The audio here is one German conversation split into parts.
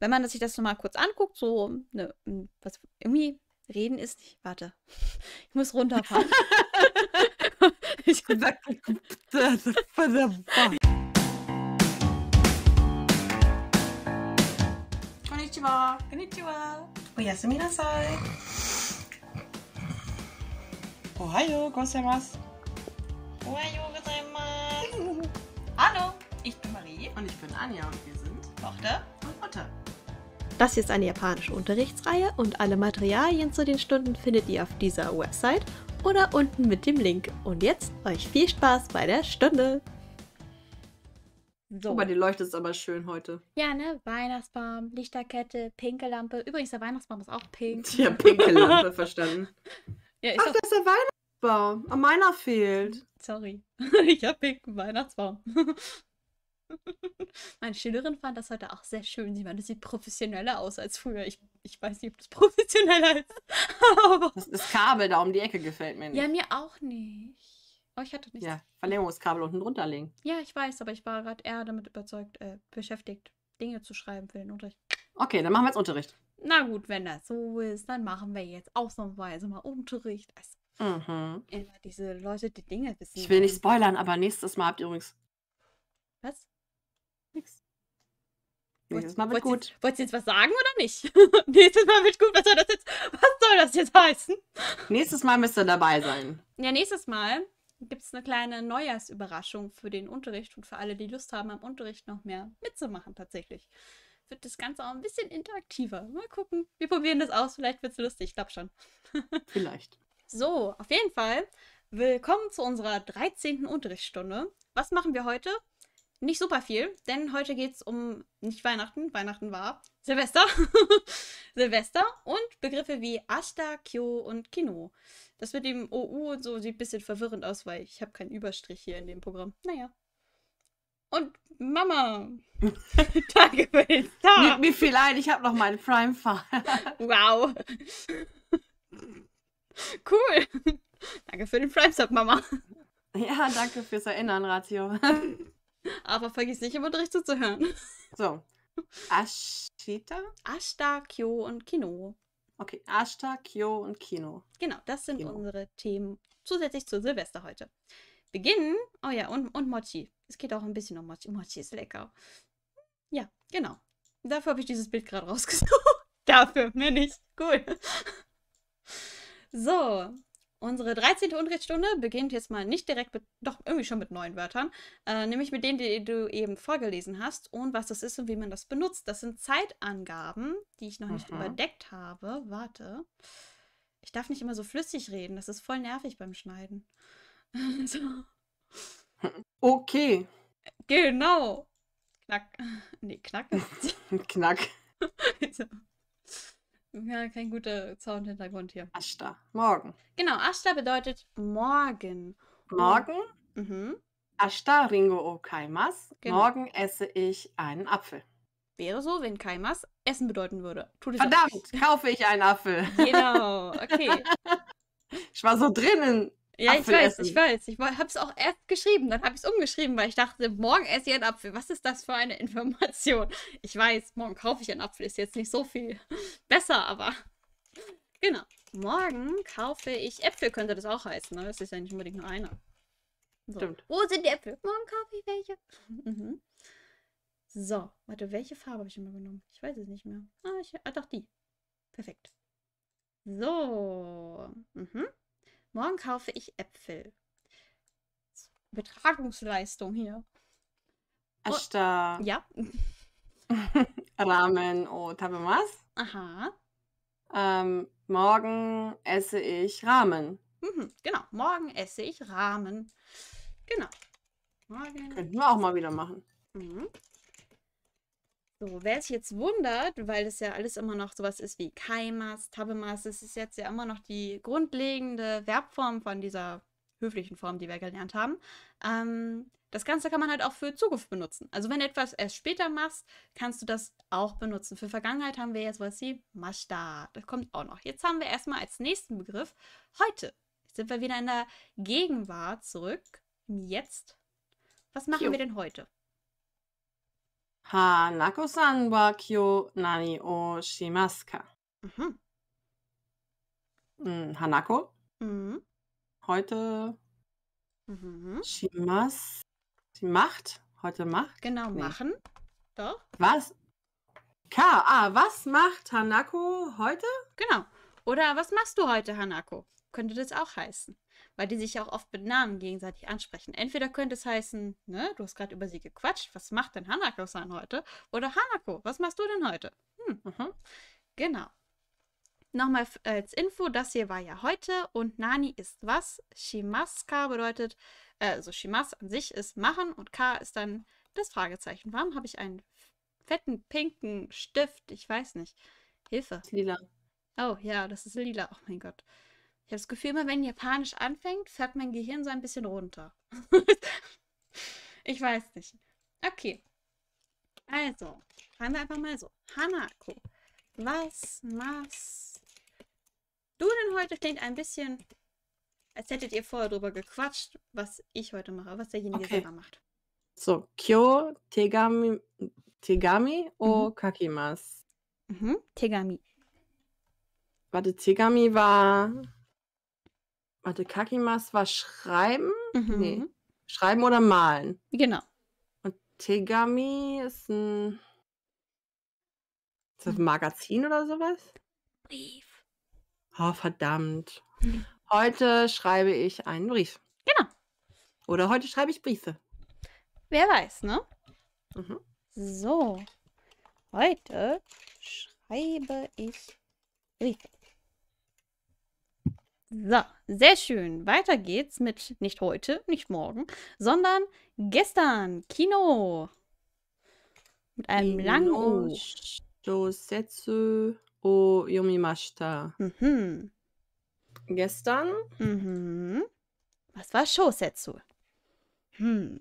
wenn man sich das nochmal kurz anguckt, so, ne, hm, was, irgendwie, reden ist nicht, warte, ich muss runterfahren. ich Konnichiwa, konnichiwa, oyasumi oh, nasai. Ohayo gozaimasu. Ohayo gozaimasu. Hallo, ich bin Marie. Und ich bin Anja und wir sind Tochter und Mutter. Das hier ist eine japanische Unterrichtsreihe und alle Materialien zu den Stunden findet ihr auf dieser Website oder unten mit dem Link. Und jetzt euch viel Spaß bei der Stunde! So. Guck mal, die Leuchte ist aber schön heute. Ja, ne? Weihnachtsbaum, Lichterkette, pinke Lampe. Übrigens, der Weihnachtsbaum ist auch pink. Ja, pinke Lampe, verstanden. Ja, Ach, das ist der Weihnachtsbaum. An ah, meiner fehlt. Sorry. ich hab pinken Weihnachtsbaum. Meine Schülerin fand das heute auch sehr schön. Sie meinte, es sieht professioneller aus als früher. Ich, ich weiß nicht, ob das professioneller ist. das, das Kabel da um die Ecke gefällt mir nicht. Ja, mir auch nicht. Oh, ich hatte nicht. Ja, Verlängerungskabel unten drunter legen. Ja, ich weiß, aber ich war gerade eher damit überzeugt, äh, beschäftigt, Dinge zu schreiben für den Unterricht. Okay, dann machen wir jetzt Unterricht. Na gut, wenn das so ist, dann machen wir jetzt ausnahmsweise mal Unterricht. Also, mhm. Immer diese Leute, die Dinge wissen. Ich will nicht spoilern, aber nächstes Mal habt ihr übrigens. Was? Nächstes Mal wird gut. Jetzt, wolltest du jetzt was sagen oder nicht? Nächstes Mal wird gut. Was soll das jetzt, was soll das jetzt heißen? Nächstes Mal müsst ihr dabei sein. Ja, nächstes Mal gibt es eine kleine Neujahrsüberraschung für den Unterricht und für alle, die Lust haben, am Unterricht noch mehr mitzumachen tatsächlich. Wird das Ganze auch ein bisschen interaktiver. Mal gucken. Wir probieren das aus. Vielleicht wird es lustig. Ich glaube schon. Vielleicht. So, auf jeden Fall. Willkommen zu unserer 13. Unterrichtsstunde. Was machen wir heute? nicht super viel, denn heute geht es um nicht Weihnachten, Weihnachten war Silvester. Silvester und Begriffe wie Asta, Kyo und Kino. Das mit dem OU und so sieht ein bisschen verwirrend aus, weil ich habe keinen Überstrich hier in dem Programm. Naja. Und Mama, danke für den Tag. Mir, mir viel ein, ich habe noch meinen prime File. wow. cool. Danke für den prime Sub, Mama. Ja, danke fürs Erinnern, Ratio. Aber vergiss nicht, im Unterricht zuzuhören. So. Ashita? Ashta, Kyo und Kino. Okay, Ashta, Kyo und Kino. Genau, das sind Kino. unsere Themen zusätzlich zu Silvester heute. Beginnen, oh ja, und, und Mochi. Es geht auch ein bisschen um Mochi. Mochi ist lecker. Ja, genau. Dafür habe ich dieses Bild gerade rausgesucht. Dafür, mir nicht. Cool. So, Unsere 13. Unterrichtsstunde beginnt jetzt mal nicht direkt, mit, doch irgendwie schon mit neuen Wörtern, äh, nämlich mit denen, die du eben vorgelesen hast und was das ist und wie man das benutzt. Das sind Zeitangaben, die ich noch nicht Aha. Mhm. überdeckt habe. Warte. Ich darf nicht immer so flüssig reden, das ist voll nervig beim Schneiden. so. Okay. Genau. Knack. Nee, knack. Knack. so. Also. Ja, kein guter Soundhintergrund hier. Ashta, morgen. Genau, Ashta bedeutet morgen. Morgen? Mhm. Ashta ringo o oh, kaimas. Genau. Morgen esse ich einen Apfel. Wäre so, wenn kaimas essen bedeuten würde. Verdammt, kaufe ich einen Apfel. Genau, okay. ich war so drinnen. Ja, Apfel ich weiß, essen. ich weiß. Ich habe es auch erst geschrieben, dann habe ich es umgeschrieben, weil ich dachte, morgen esse ich einen Apfel. Was ist das für eine Information? Ich weiß, morgen kaufe ich einen Apfel, ist jetzt nicht so viel besser, aber genau. Morgen kaufe ich Äpfel, könnte das auch heißen, ne? Das ist ja nicht unbedingt nur einer. So. Stimmt. Wo sind die Äpfel? Morgen kaufe ich welche. Mhm. So, warte, welche Farbe habe ich immer genommen? Ich weiß es nicht mehr. Ah, ich, ah doch, die. Perfekt. So. Mhm. Morgen kaufe ich Äpfel. Betragungsleistung hier. Asta. Oh, ja. Ramen o tabemas. Aha. Ähm, morgen esse ich Ramen. Mhm, genau, morgen esse ich Ramen. Genau. Morgen. Könnten wir auch mal wieder machen. Mhm. So, wer sich jetzt wundert, weil das ja alles immer noch sowas ist wie Keimas, Tabemas, das ist jetzt ja immer noch die grundlegende Verbform von dieser höflichen Form, die wir gelernt haben. Ähm, das Ganze kann man halt auch für Zukunft benutzen. Also wenn du etwas erst später machst, kannst du das auch benutzen. Für Vergangenheit haben wir jetzt sowas wie Mashta. Das kommt auch noch. Jetzt haben wir erstmal als nächsten Begriff heute. Jetzt sind wir wieder in der Gegenwart zurück. Jetzt. Was machen jo. wir denn heute? Hanako-san wa kyo nani o shimasu ka? Mhm. Hanako? Mhm. Heute mhm. Shimas. Die Macht? Heute Macht? Genau, nee. machen. Doch. Was? Ka, Ah, was macht Hanako heute? Genau. Oder was machst du heute, Hanako? Könnte das auch heißen weil die sich ja auch oft mit Namen gegenseitig ansprechen. Entweder könnte es heißen, ne, du hast gerade über sie gequatscht, was macht denn Hanako-san heute? Oder Hanako, was machst du denn heute? Hm, aha. Genau. Nochmal als Info, das hier war ja heute und Nani ist was. Shimaska bedeutet, äh, also Shimas an sich ist machen und K ist dann das Fragezeichen. Warum habe ich einen fetten pinken Stift? Ich weiß nicht. Hilfe. Lila. Oh ja, das ist lila. Oh mein Gott. Ich habe das Gefühl, immer wenn Japanisch anfängt, fährt mein Gehirn so ein bisschen runter. ich weiß nicht. Okay. Also, schreiben wir einfach mal so. Hanako, was machst du denn heute? Klingt ein bisschen, als hättet ihr vorher drüber gequatscht, was ich heute mache, was derjenige okay. selber macht. So, Kyo Tegami, Tegami o mhm. Kakimas. Mhm. Tegami. Warte, Tegami war Warte, Kakimas war Schreiben? Mhm. Nee. Schreiben oder Malen? Genau. Und Tegami ist ein. Ist das ein Magazin oder sowas? Brief. Oh, verdammt. Mhm. Heute schreibe ich einen Brief. Genau. Oder heute schreibe ich Briefe. Wer weiß, ne? Mhm. So. Heute schreibe ich Briefe. So, sehr schön. Weiter geht's mit nicht heute, nicht morgen, sondern gestern. Kino. Mit einem langen O. Shosetsu o yomimashita. Mhm. Gestern? Mhm. Was war Shosetsu? Hm.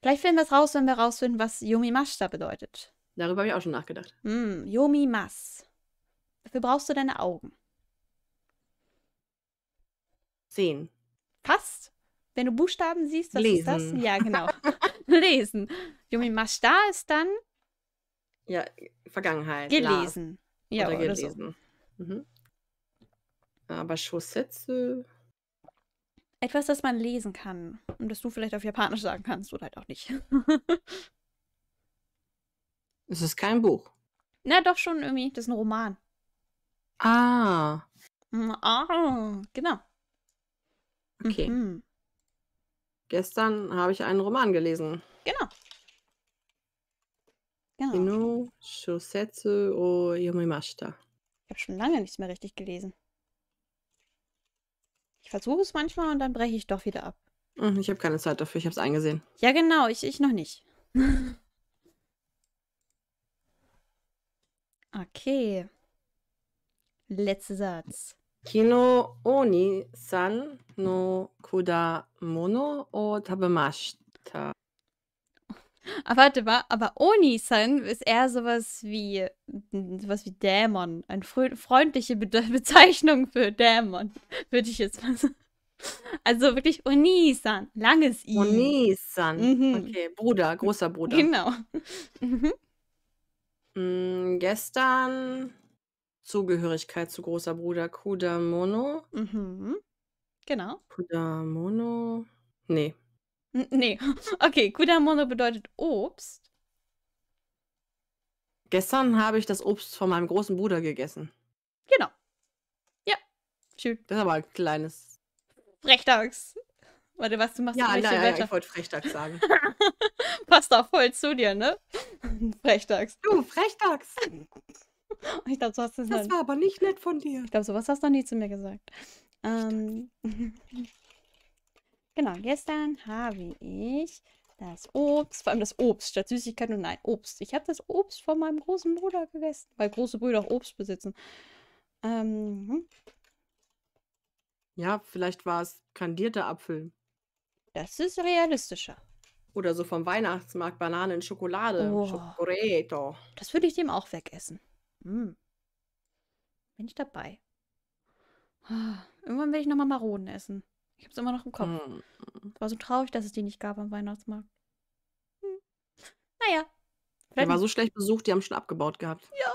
Vielleicht finden wir es raus, wenn wir rausfinden, was Yomimashita bedeutet. Darüber habe ich auch schon nachgedacht. Hm, Yomimas. Dafür brauchst du deine Augen. Sehen. Passt. Wenn du Buchstaben siehst, was Lesen. ist das? Ja, genau. Lesen. Yomi Mashita ist dann? Ja, Vergangenheit. Gelesen. Las. Ja, oder, oder gelesen. So. Mhm. Aber Shosetsu. Etwas, das man lesen kann und das du vielleicht auf Japanisch sagen kannst oder halt auch nicht. es ist kein Buch. Na, doch schon irgendwie. Das ist ein Roman. Ah. Mm, ah, genau. Okay. Mhm. Gestern habe ich einen Roman gelesen. Genau. Genau. Shosetsu o Yomimashita. Ich habe schon lange nichts mehr richtig gelesen. Ich versuche es manchmal und dann breche ich doch wieder ab. Hm, ich habe keine Zeit dafür, ich habe es eingesehen. Ja, genau, ich, ich noch nicht. okay. Letzter Satz. Kino oni san no Kuda Mono o tabemashita. Ah, warte mal, aber Oni-san ist eher sowas wie sowas wie Dämon. Eine freundliche Be Bezeichnung für Dämon, würde ich jetzt mal sagen. Also wirklich Oni-san, langes I. Oni-san, mhm. okay, Bruder, großer Bruder. Genau. Mhm. Mm, gestern Zugehörigkeit zu großer Bruder Kudamono. Mhm. Genau. Kudamono. Nee. nee. Okay, Kudamono bedeutet Obst. Gestern habe ich das Obst von meinem großen Bruder gegessen. Genau. Ja. Schön. Das ist aber ein kleines. Frechdachs. Warte, was du machst? Ja, nein, ja, ja, ich wollte Frechdachs sagen. Passt auch voll zu dir, ne? Frechdachs. Du, Frechdachs. Ich glaube, so hast du es Das war aber nicht nett von dir. Ich glaube, sowas hast du noch nie zu mir gesagt. Ähm, genau, gestern habe ich das Obst, vor allem das Obst statt Süßigkeiten und nein, Obst. Ich habe das Obst von meinem großen Bruder gegessen, weil große Brüder auch Obst besitzen. Ähm, hm. Ja, vielleicht war es kandierter Apfel. Das ist realistischer. Oder so vom Weihnachtsmarkt Bananen, Schokolade, oh, Das würde ich dem auch wegessen. Hm. Bin ich dabei. Irgendwann will ich nochmal Maronen essen. Ich hab's immer noch im Kopf. Hm. War so traurig, dass es die nicht gab am Weihnachtsmarkt. Hm. Naja. Der war so schlecht besucht, die haben schon abgebaut gehabt. Ja,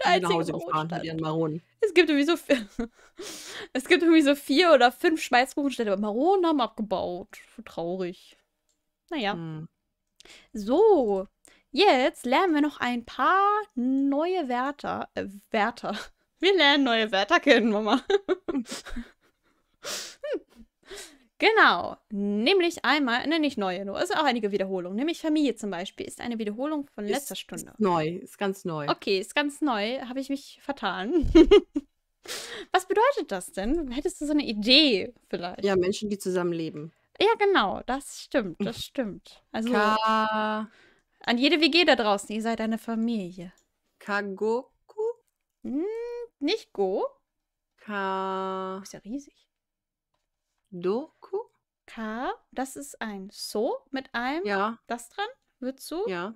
der einzige Hause gefahren mit ihren Maronen. Es gibt irgendwie so vier, es gibt irgendwie so vier oder fünf Schweißkuchenstädte, aber Maronen haben abgebaut. So traurig. Naja. Hm. So, Jetzt lernen wir noch ein paar neue Wörter. Äh, Wörter. Wir lernen neue Wörter kennen, Mama. Hm. genau. Nämlich einmal, ne, nicht neue, nur, ist auch einige Wiederholungen. Nämlich Familie zum Beispiel ist eine Wiederholung von letzter ist, Stunde. Ist neu, ist ganz neu. Okay, ist ganz neu. Habe ich mich vertan. Was bedeutet das denn? Hättest du so eine Idee vielleicht? Ja, Menschen, die zusammenleben. Ja, genau, das stimmt, das stimmt. Also. Ka an jede WG da draußen, ihr seid eine Familie. Kagoku? Hm, nicht Go. Ka. Ist ja riesig. Doku? Ka, das ist ein So mit einem. Ja. Das dran? Wird so? Ja.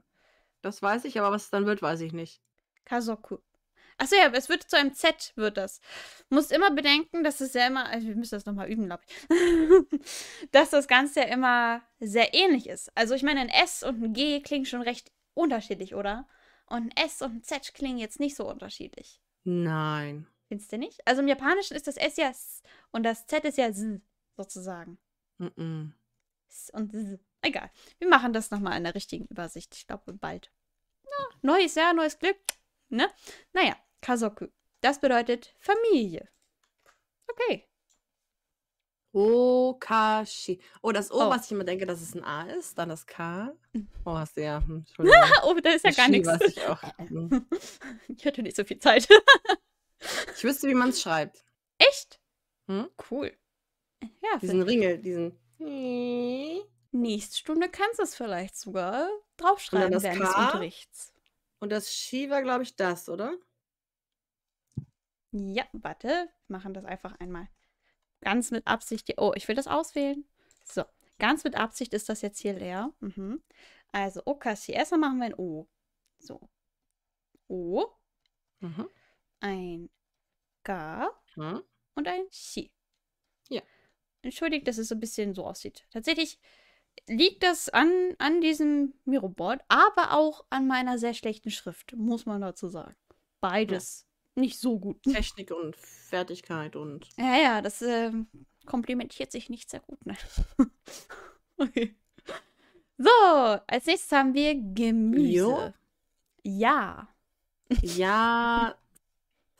Das weiß ich, aber was es dann wird, weiß ich nicht. Kasoku. Achso, ja, es wird zu einem Z, wird das. Musst immer bedenken, dass es ja immer, also wir müssen das nochmal üben, glaube ich, dass das Ganze ja immer sehr ähnlich ist. Also ich meine, ein S und ein G klingen schon recht unterschiedlich, oder? Und ein S und ein Z klingen jetzt nicht so unterschiedlich. Nein. Findest du nicht? Also im Japanischen ist das S ja S und das Z ist ja S, sozusagen. Mm, -mm. S und S. Egal. Wir machen das nochmal in der richtigen Übersicht. Ich glaube, bald. Ja, neues Jahr, neues Glück. Ne? Naja. Kasoku. Das bedeutet Familie. Okay. Okashi. Oh, das O, oh. was ich immer denke, dass es ein A ist, dann das K. Oh, hast du ja. Hm, oh, da ist ja gar nichts. Ich, hm. ich hatte nicht so viel Zeit. ich wüsste, wie man es schreibt. Echt? Hm? Cool. Ja, diesen Ringel, diesen. Nächste Stunde kannst du es vielleicht sogar draufschreiben während K. des Unterrichts. Und das Shi war, glaube ich, das, oder? Ja, warte. Wir machen das einfach einmal. Ganz mit Absicht. Oh, ich will das auswählen. So, ganz mit Absicht ist das jetzt hier leer. Mhm. Also, Okasi. Erstmal machen wir ein O. So. O. Mhm. Ein Ga. Mhm. Und ein Si. Ja. Entschuldigt, dass es so ein bisschen so aussieht. Tatsächlich liegt das an, an diesem Miroboard, aber auch an meiner sehr schlechten Schrift, muss man dazu sagen. Beides. Ja nicht so gut. Technik und Fertigkeit und. Ja, ja, das äh, komplementiert sich nicht sehr gut. Ne? okay. So, als nächstes haben wir Gemüse. Jo. Ja. Ja.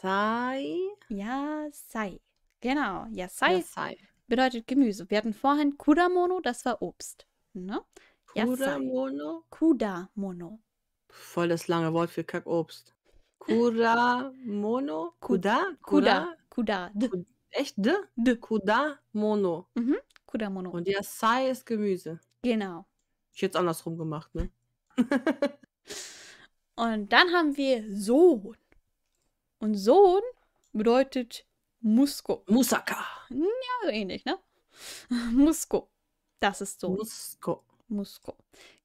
Sei. Ja, sei. Genau. Ja, sei. Ja, sei. Bedeutet Gemüse. Wir hatten vorhin Kudamono, das war Obst. Ne? Kudamono? Kudamono. Voll das lange Wort für Kackobst. Kuramono? Kuda? Kuda? Kuda. Kuda. Echt? D? D. Kudamono. Mhm. Kudamono. Und Yasai ist Gemüse. Genau. Ich hätte es andersrum gemacht, ne? Und dann haben wir Sohn. Und Sohn bedeutet Musko. Musaka. Ja, so ähnlich, ne? Musko. Das ist Sohn. Musko. Musko.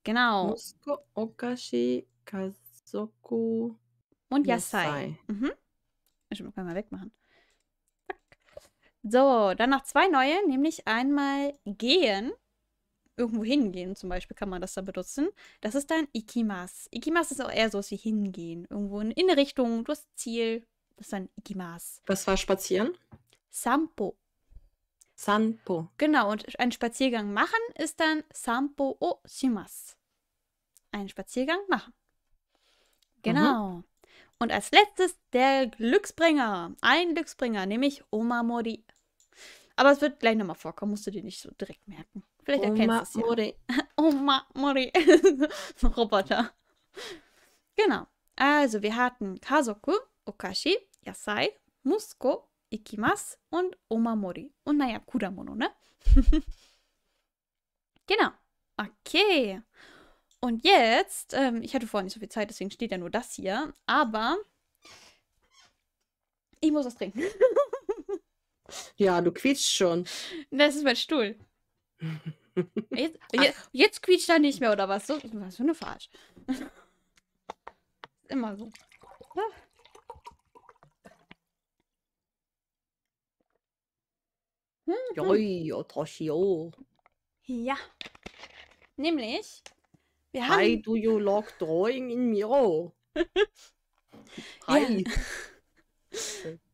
Genau. Musko, Okashi, Kazoku, und Yasai. Mhm. Ich kann mal wegmachen. So, dann noch zwei neue, nämlich einmal gehen. Irgendwo hingehen zum Beispiel kann man das da benutzen. Das ist dann Ikimas. Ikimas ist auch eher so wie hingehen. Irgendwo in, eine Richtung, du hast Ziel. Das ist dann Ikimas. Was war spazieren? Sampo. Sampo. Genau, und einen Spaziergang machen ist dann Sampo o shimas. Einen Spaziergang machen. Mhm. Genau. Mhm. Und als letztes der Glücksbringer. Ein Glücksbringer, nämlich Oma Mori. Aber es wird gleich nochmal vorkommen, musst du dir nicht so direkt merken. Vielleicht erkennst du es. Mori. Oma Mori. Roboter. Genau. Also, wir hatten Kazoku, Okashi, Yasai, Musko, Ikimas und Oma Mori. Und naja, Kudamono, ne? genau. Okay. Und jetzt, ähm, ich hatte vorhin nicht so viel Zeit, deswegen steht ja nur das hier. Aber ich muss was trinken. ja, du quietschst schon. Das ist mein Stuhl. Jetzt, jetzt, jetzt, quietscht er nicht mehr, oder was? So, was für eine Farsch. Immer so. Ja. Ah. Hm, hm. Ja, oh. Nämlich wir haben... Why do you like drawing in Miro? Hi.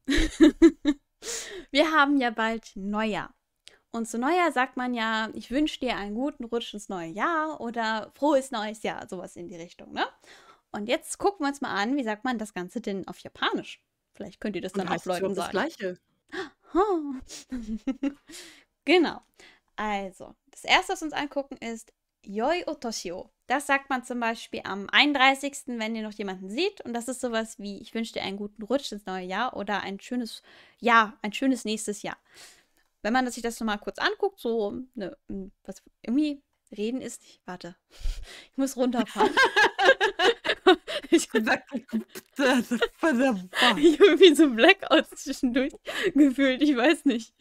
Wir haben ja bald Neujahr. Und zu Neujahr sagt man ja, ich wünsche dir einen guten Rutsch ins neue Jahr oder frohes neues Jahr, sowas in die Richtung, ne? Und jetzt gucken wir uns mal an, wie sagt man das Ganze denn auf Japanisch? Vielleicht könnt ihr das dann Und auch Leuten sagen. Das Gleiche. genau. Also, das erste, was wir uns angucken, ist Yoi Otoshio. Das sagt man zum Beispiel am 31., wenn ihr noch jemanden seht. Und das ist sowas wie, ich wünsche dir einen guten Rutsch ins neue Jahr oder ein schönes Jahr, ein schönes nächstes Jahr. Wenn man sich das nochmal kurz anguckt, so, ne, hm, was, irgendwie, reden ist nicht, warte, ich muss runterfahren. ich bin irgendwie so ein Blackout zwischendurch gefühlt, ich weiß nicht.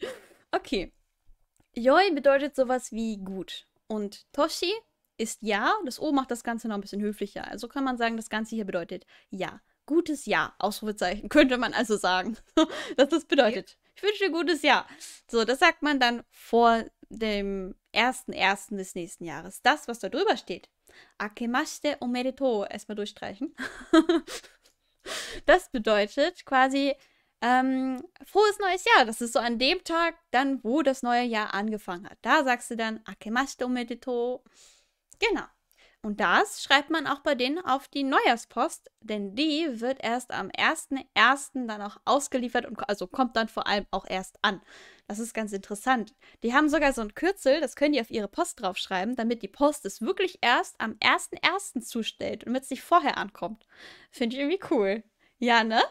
Okay. Yoi bedeutet sowas wie gut. Und Toshi ist Ja. Das O macht das Ganze noch ein bisschen höflicher. Also kann man sagen, das Ganze hier bedeutet Ja. Gutes Jahr, Ausrufezeichen, könnte man also sagen, dass das bedeutet. Ich wünsche dir gutes Jahr. So, das sagt man dann vor dem 1.1. des nächsten Jahres. Das, was da drüber steht, Akemashite omedeto, erstmal durchstreichen. das bedeutet quasi ähm, frohes neues Jahr. Das ist so an dem Tag, dann, wo das neue Jahr angefangen hat. Da sagst du dann Akemashite omedeto. Genau. Und das schreibt man auch bei denen auf die Neujahrspost, denn die wird erst am 1.1. dann auch ausgeliefert und also kommt dann vor allem auch erst an. Das ist ganz interessant. Die haben sogar so ein Kürzel, das können die auf ihre Post draufschreiben, damit die Post es wirklich erst am 1.1. zustellt und mit sich vorher ankommt. Finde ich irgendwie cool. Ja, ne?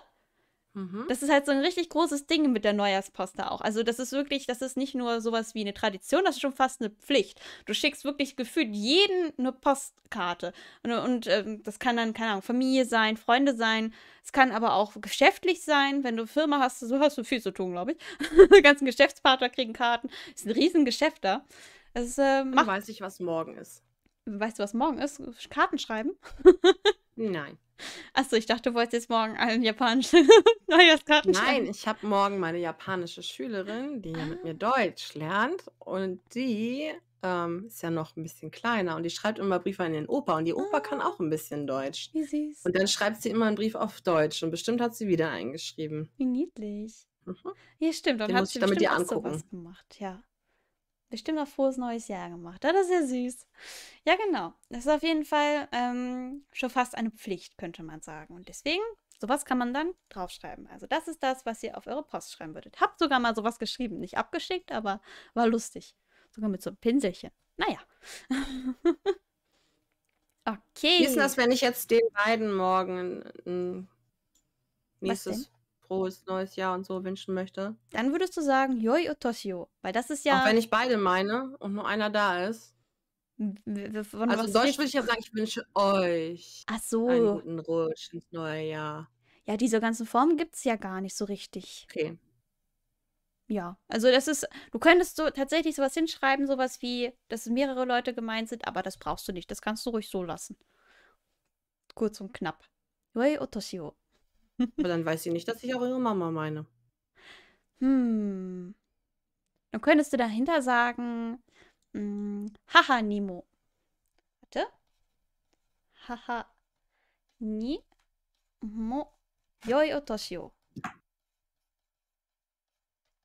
Mhm. Das ist halt so ein richtig großes Ding mit der Neujahrsposte auch. Also das ist wirklich, das ist nicht nur sowas wie eine Tradition, das ist schon fast eine Pflicht. Du schickst wirklich gefühlt jeden eine Postkarte. Und, und ähm, das kann dann, keine Ahnung, Familie sein, Freunde sein. Es kann aber auch geschäftlich sein. Wenn du Firma hast, so hast du viel zu tun, glaube ich. die ganzen Geschäftspartner kriegen Karten. Ist ein Riesengeschäft da. Es, äh, macht, dann weiß ich, was morgen ist. Weißt du, was morgen ist? Karten schreiben? Nein. Achso, ich dachte, du wolltest jetzt morgen allen japanischen Neujahrskarten Nein, schreiben. Nein, ich habe morgen meine japanische Schülerin, die ah. mit mir Deutsch lernt und die ähm, ist ja noch ein bisschen kleiner und die schreibt immer Briefe an den Opa und die Opa ah. kann auch ein bisschen Deutsch. Wie süß. Und dann schreibt sie immer einen Brief auf Deutsch und bestimmt hat sie wieder eingeschrieben. Wie niedlich. Mhm. Ja, stimmt. Dann Den hat sie damit ihr angucken. gemacht, ja bestimmt noch frohes neues Jahr gemacht. Das ist ja süß. Ja, genau. Das ist auf jeden Fall ähm, schon fast eine Pflicht, könnte man sagen. Und deswegen, sowas kann man dann draufschreiben. Also das ist das, was ihr auf eure Post schreiben würdet. Habt sogar mal sowas geschrieben. Nicht abgeschickt, aber war lustig. Sogar mit so einem Pinselchen. Naja. okay. Wie ist das, wenn ich jetzt den beiden morgen ein äh, nächstes frohes neues Jahr und so wünschen möchte. Dann würdest du sagen Yoi Otoshio, weil das ist ja... Auch wenn ich beide meine und nur einer da ist. Von also Deutsch würde ich ja sagen, ich wünsche euch Ach so. einen guten Rutsch ins neue Jahr. Ja, diese ganzen Formen gibt es ja gar nicht so richtig. Okay. Ja, also das ist, du könntest so tatsächlich sowas hinschreiben, sowas wie, dass mehrere Leute gemeint sind, aber das brauchst du nicht. Das kannst du ruhig so lassen. Kurz und knapp. Yoi Otoshio. Aber dann weiß sie nicht, dass ich auch ihre Mama meine. Hm. Dann könntest du dahinter sagen, hm, haha, Nemo. Warte. Haha, ni, mo, yoi otoshio.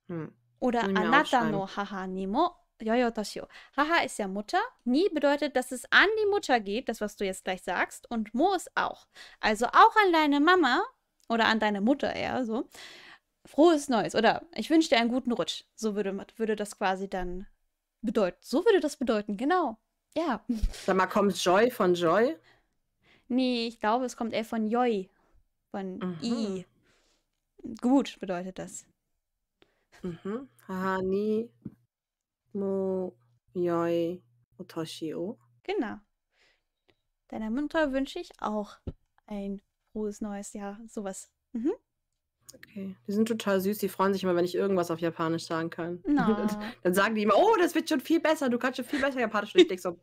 Hm. Oder anata no haha ni mo yoyo toshio. Haha ist ja Mutter. Ni bedeutet, dass es an die Mutter geht, das was du jetzt gleich sagst. Und mo ist auch. Also auch an deine Mama oder an deine Mutter eher so. Frohes Neues oder ich wünsche dir einen guten Rutsch. So würde, würde das quasi dann bedeuten. So würde das bedeuten, genau. Ja. Sag mal, kommt Joy von Joy? Nee, ich glaube, es kommt eher von Joy. Von mhm. I. Gut bedeutet das. Mhm. Hani mo yoi otoshi o. Genau. Deiner Mutter wünsche ich auch ein frohes neues Jahr, sowas. Mhm. Okay. Die sind total süß, die freuen sich immer, wenn ich irgendwas auf Japanisch sagen kann. Dann sagen die immer, oh, das wird schon viel besser, du kannst schon viel besser Japanisch. ich denke so,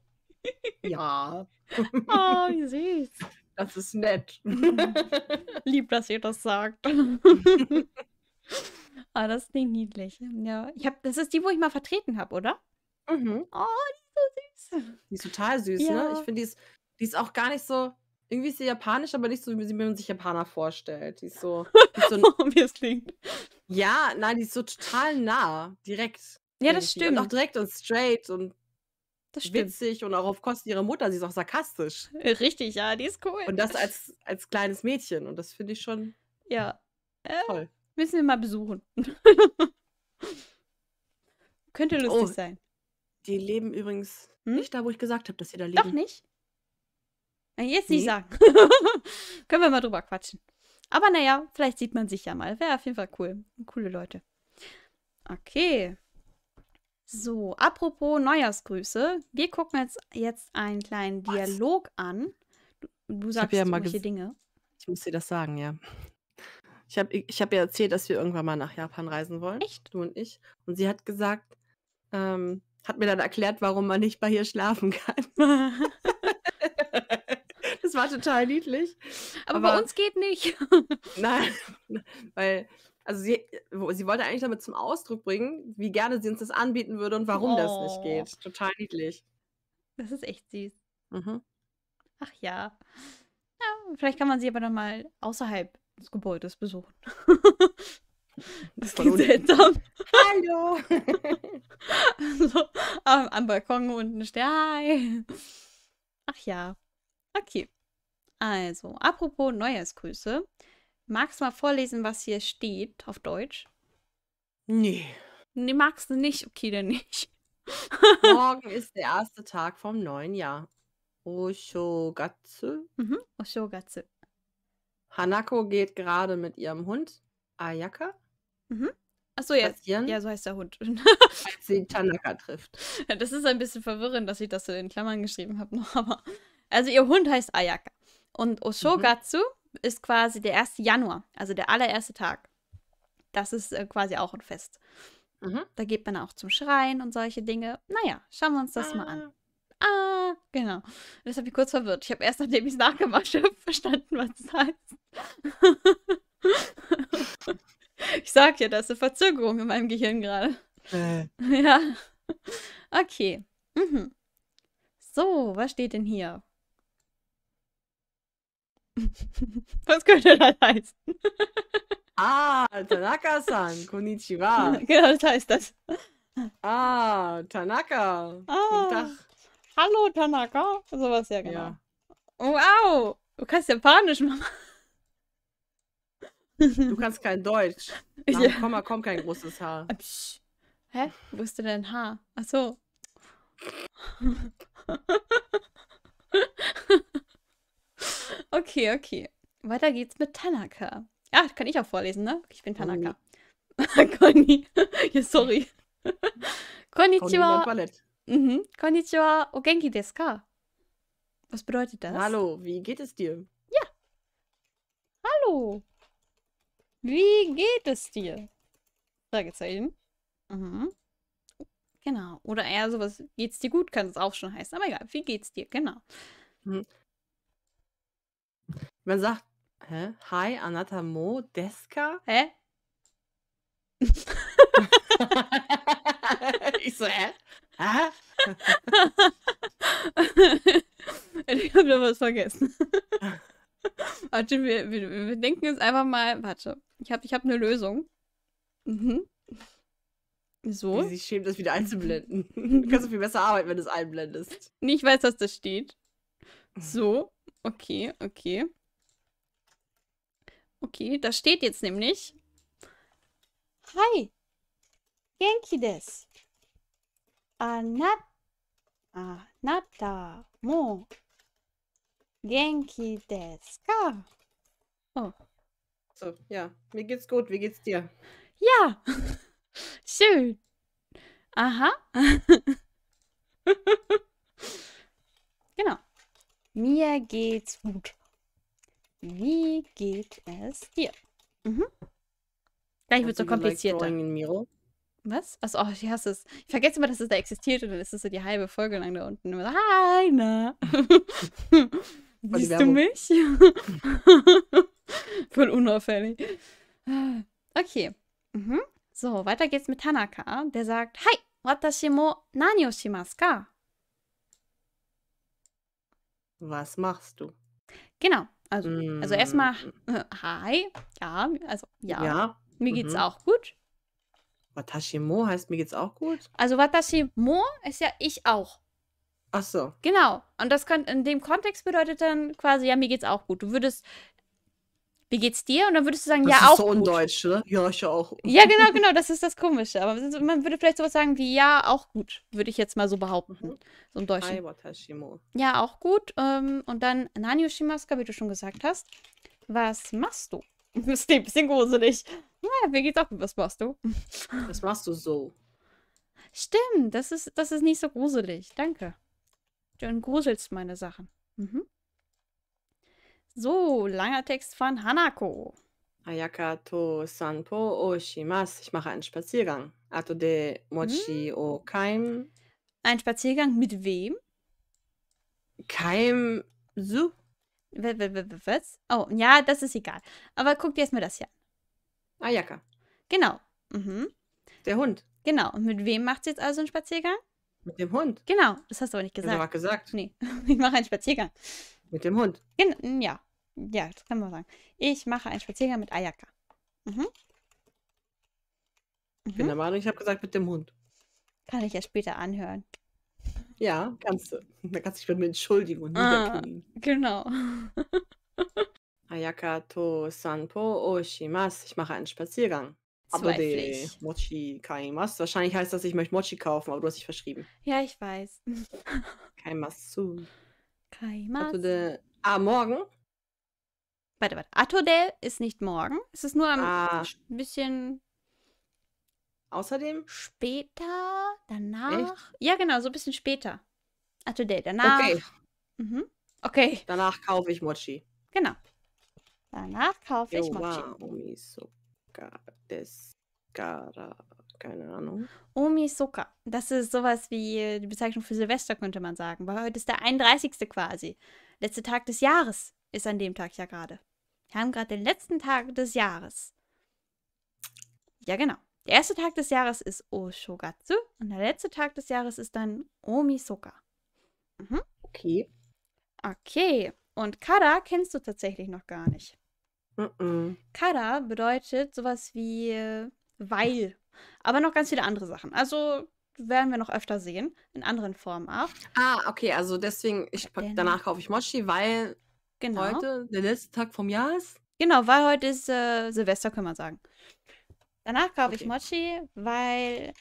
ja. Oh, wie süß. Das ist nett. Lieb, dass ihr das sagt. Ah, oh, das klingt niedlich. Ja, ich hab, das ist die, wo ich mal vertreten habe, oder? Mhm. Oh, die ist so süß. Die ist total süß, ne? ja. ne? Ich finde, die ist, die ist auch gar nicht so, irgendwie ist sie japanisch, aber nicht so, wie man sich Japaner vorstellt. Die ist so. Die ist so wie es klingt. Ja, nein, die ist so total nah, direkt. Ja, das irgendwie. stimmt. Und auch direkt und straight und witzig und auch auf Kosten ihrer Mutter. Sie ist auch sarkastisch. Äh, richtig, ja, die ist cool. Und das als, als kleines Mädchen. Und das finde ich schon. Ja. Äh, toll. Äh, müssen wir mal besuchen. Könnte lustig oh, sein. Die leben übrigens hm? nicht da, wo ich gesagt habe, dass sie da leben. Doch nicht? Jetzt nicht nee. sagen. Können wir mal drüber quatschen. Aber naja, vielleicht sieht man sich ja mal. Wäre auf jeden Fall cool. Coole Leute. Okay. So, apropos Neujahrsgrüße. Wir gucken jetzt, jetzt einen kleinen Was? Dialog an. Du, du sagst ja irgendwelche Dinge. Ich muss dir das sagen, ja. Ich habe ich hab ja erzählt, dass wir irgendwann mal nach Japan reisen wollen. Echt? Du und ich. Und sie hat gesagt, ähm, hat mir dann erklärt, warum man nicht bei ihr schlafen kann. Das war total niedlich. Aber, Aber bei uns geht nicht. Nein, weil also sie, sie wollte eigentlich damit zum Ausdruck bringen, wie gerne sie uns das anbieten würde und warum oh. das nicht oh. geht. Total niedlich. Das ist echt süß. Mhm. Ach ja. ja. Vielleicht kann man sie aber dann mal außerhalb des Gebäudes besuchen. Das, das klingt seltsam. Hallo! so, am, am Balkon unten steht. Hi! Ach ja. Okay. Also, apropos Neujahrsgrüße. Magst du mal vorlesen, was hier steht auf Deutsch? Nee. Nee, magst du nicht? Okay, dann nicht. Morgen ist der erste Tag vom neuen Jahr. Oshogatsu. Mhm, Oshogatsu. Hanako geht gerade mit ihrem Hund Ayaka. Mhm. Achso, ja. Passieren, ja, so heißt der Hund. als sie Tanaka trifft. das ist ein bisschen verwirrend, dass ich das so in Klammern geschrieben habe Also ihr Hund heißt Ayaka. Und mhm. Oshogatsu mhm. ist quasi der 1. Januar, also der allererste Tag. Das ist äh, quasi auch ein Fest. Mhm. Da geht man auch zum Schreien und solche Dinge. Naja, schauen wir uns das ah. mal an. Ah, ah genau. das habe ich kurz verwirrt. Ich habe erst, nachdem ich es nachgemacht habe, verstanden, was das heißt. ich sag ja, da ist eine Verzögerung in meinem Gehirn gerade. Äh. Ja. Okay. Mhm. So, was steht denn hier? Was könnte das heißen? ah, Tanaka-san, konnichiwa. Genau, das heißt das. Ah, Tanaka. Ah, Guten Tag. Hallo, Tanaka. Sowas, ja, genau. Ja. Wow, du kannst Japanisch, Mama. Du kannst kein Deutsch. Nach ja. Komma kommt kein großes Haar. Ah, psch. Hä? Wo ist denn dein Haar? Ach so. Okay, okay. Weiter geht's mit Tanaka. Ja, ah, kann ich auch vorlesen, ne? Ich bin Tanaka. Konnichiwa. ja, sorry. Konnichiwa. Mhm. Konnichiwa. Ogenki desu ka? Was bedeutet das? Hallo, wie geht es dir? Ja. Hallo. Wie geht es dir? Fragezeichen. Mhm. Genau. Oder eher sowas, geht's dir gut, kann es auch schon heißen. Aber egal, wie geht's dir? Genau. Mhm. Man sagt, hä? Hi, Anata Mo Deska? Hä? ich so, hä? Hä? ich hab da was vergessen. Warte, wir, wir, wir denken jetzt einfach mal. Warte, ich habe ich hab eine Lösung. Mhm. So. Sie schämt das wieder einzublenden. du kannst viel besser arbeiten, wenn du es einblendest. Nee, ich weiß, dass das steht. So. Okay, okay. Okay, da steht jetzt nämlich. Hi. Genki des. Anat Anata mo Genki des ka. Oh. So, ja. Mir geht's gut. Wie geht's dir? Ja. Schön. Aha. genau. Mir geht's gut. Wie geht es dir? Mhm. Gleich wird so kompliziert. Like Was? Achso, oh, ich hasse es. Ich vergesse immer, dass es da existiert und dann ist es so die halbe Folge lang da unten. Immer so, Hi, na. Siehst du mich? Voll unauffällig. Okay. Mhm. So, weiter geht's mit Tanaka. Der sagt, Hi, watashi mo nani o shimasu ka? Was machst du? Genau. Also, also mm. also erstmal, hi, ja, also ja, ja. mir geht's mhm. auch gut. Watashimo heißt, mir geht's auch gut? Also Watashimo ist ja ich auch. Ach so. Genau. Und das kann in dem Kontext bedeutet dann quasi, ja, mir geht's auch gut. Du würdest wie geht's dir? Und dann würdest du sagen, das ja, ist auch. So undeutsch, ne? Ja, ich auch. Ja, genau, genau, das ist das Komische. Aber man würde vielleicht sowas sagen wie, ja, auch gut, würde ich jetzt mal so behaupten. Mhm. So ein Deutschen. Ja, auch gut. Ähm, und dann Nani wie du schon gesagt hast. Was machst du? Das klingt ein bisschen gruselig. Naja, mir geht's auch gut. Was machst du? Was machst du so? Stimmt, das ist, das ist nicht so gruselig. Danke. Du gruselst meine Sachen. Mhm. So, langer Text von Hanako. Ayaka to sanpo o shimasu. Ich mache einen Spaziergang. Ato de mochi mm. o kaim. Ein Spaziergang mit wem? Keim su. Was? Oh, ja, das ist egal. Aber guck dir erstmal das hier an. Ayaka. Genau. Mhm. Der Hund. Genau. Und mit wem macht sie jetzt also einen Spaziergang? Mit dem Hund. Genau, das hast du aber nicht gesagt. Ich habe gesagt. Nee, ich mache einen Spaziergang. Mit dem Hund. In, mm, ja. Ja, das kann man sagen. Ich mache einen Spaziergang mit Ayaka. Mhm. Ich bin mhm. der Meinung, ich habe gesagt mit dem Hund. Kann ich ja später anhören. Ja, kannst du. Da kannst du dich bei mir entschuldigen und ah, Genau. Ayaka to sanpo oshimas. Ich mache einen Spaziergang. Aber de mochi kaimas. Wahrscheinlich heißt das, ich möchte Mochi kaufen, aber du hast dich verschrieben. Ja, ich weiß. Kaimasu. Kaimasu. Ah, morgen? Warte, warte. Atode ist nicht morgen. Es ist nur ah. ein ah. bisschen. Außerdem? Später, danach. Echt? Ja, genau, so ein bisschen später. Atode, danach. Okay. Mhm. Okay. Danach kaufe ich Mochi. Genau. Danach kaufe ich Mochi. Wow, keine Ahnung. Omisoka. Das ist sowas wie äh, die Bezeichnung für Silvester, könnte man sagen. Weil heute ist der 31. quasi. Letzter Tag des Jahres ist an dem Tag ja gerade. Wir haben gerade den letzten Tag des Jahres. Ja, genau. Der erste Tag des Jahres ist Oshogatsu und der letzte Tag des Jahres ist dann Omisoka. Mhm. Okay. Okay. Und Kara kennst du tatsächlich noch gar nicht. Mm, -mm. Kara bedeutet sowas wie äh, weil aber noch ganz viele andere Sachen. Also werden wir noch öfter sehen, in anderen Formen auch. Ah, okay, also deswegen, ich, danach kaufe ich Mochi, weil genau. heute der letzte Tag vom Jahr ist. Genau, weil heute ist äh, Silvester, kann man sagen. Danach kaufe okay. ich Mochi, weil